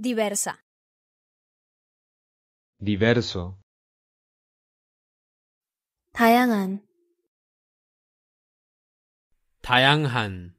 diversa. diverso, 다양한, 다양한,